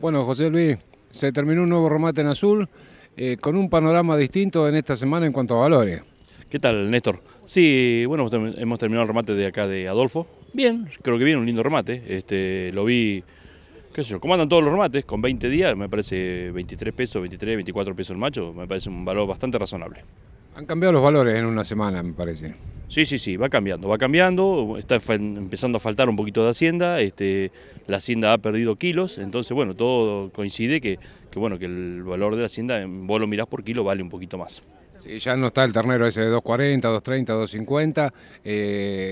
Bueno, José Luis, se terminó un nuevo remate en azul eh, con un panorama distinto en esta semana en cuanto a valores. ¿Qué tal, Néstor? Sí, bueno, hemos terminado el remate de acá de Adolfo. Bien, creo que bien, un lindo remate. Este, lo vi, qué sé yo, como todos los remates, con 20 días, me parece 23 pesos, 23, 24 pesos el macho, me parece un valor bastante razonable. Han cambiado los valores en una semana, me parece. Sí, sí, sí, va cambiando, va cambiando, está empezando a faltar un poquito de hacienda, este, la hacienda ha perdido kilos, entonces bueno, todo coincide que, bueno, que el valor de la hacienda, vos lo mirás por kilo, vale un poquito más. Sí, ya no está el ternero ese de 240, 230, 250,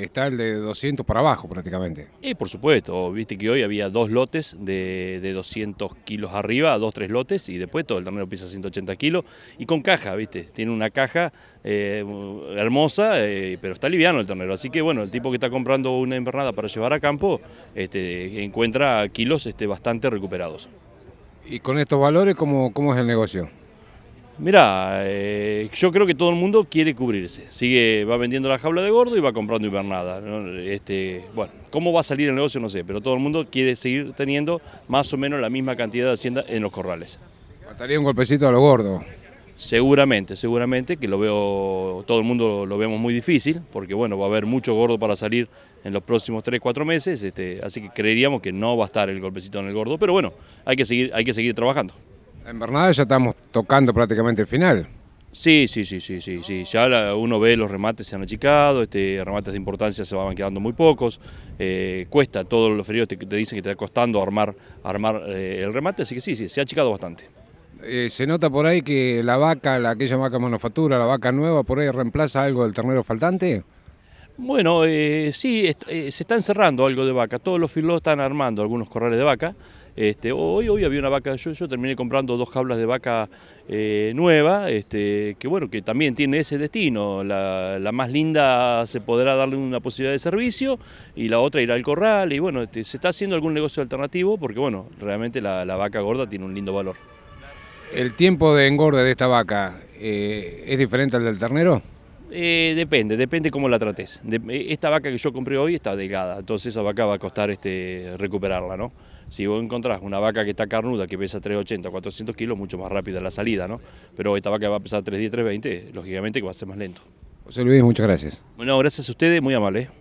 está el de 200 para abajo prácticamente. Y por supuesto, viste que hoy había dos lotes de, 200 kilos arriba, dos, tres lotes, y después todo el ternero pisa 180 kilos, y con caja, viste, tiene una caja eh, hermosa, eh, pero está liviano el ternero, así que bueno, el tipo que está comprando una invernada para llevar a campo, este, encuentra kilos este, bastante recuperados. ¿Y con estos valores cómo es el negocio? Mira, eh, yo creo que todo el mundo quiere cubrirse. Sigue, va vendiendo la jaula de gordo y va comprando hibernada. Este, bueno, cómo va a salir el negocio no sé, pero todo el mundo quiere seguir teniendo más o menos la misma cantidad de hacienda en los corrales. Faltaría un golpecito a lo gordo. Seguramente, seguramente, que lo veo, todo el mundo lo vemos muy difícil, porque bueno, va a haber mucho gordo para salir en los próximos 3, 4 meses, este, así que creeríamos que no va a estar el golpecito en el gordo, pero bueno, hay que seguir, hay que seguir trabajando. En Bernada ya estamos tocando prácticamente el final. Sí, sí, sí, sí, sí, sí. Ya uno ve los remates se han achicado, este, remates de importancia se van quedando muy pocos. Eh, cuesta, todos los feridos te, dicen que te está costando armar, armar eh, el remate, así que sí, sí, se ha achicado bastante. Eh, se nota por ahí que la vaca, la, aquella vaca manufactura, la vaca nueva, por ahí reemplaza algo del ternero faltante. Bueno, sí, se está encerrando algo de vaca. Todos los filos están armando algunos corrales de vaca. Este, hoy, hoy había una vaca, yo, yo terminé comprando dos jaulas de vaca eh, nueva, este, que bueno, que también tiene ese destino. La, más linda se podrá darle una posibilidad de servicio y la otra irá al corral. Y bueno, este, se está haciendo algún negocio alternativo porque bueno, realmente la, vaca gorda tiene un lindo valor. ¿El tiempo de engorde de esta vaca eh, es diferente al del ternero? Eh, depende, depende cómo la trates. Eh, esta vaca que yo compré hoy está delgada, entonces esa vaca va a costar este, recuperarla, ¿no? Si vos encontrás una vaca que está carnuda, que pesa 380, 400 kilos, mucho más rápida la salida, ¿no? Pero esta vaca va a pesar 310, 320, lógicamente que va a ser más lento. José Luis, muchas gracias. Bueno, gracias a ustedes, muy amable. ¿eh?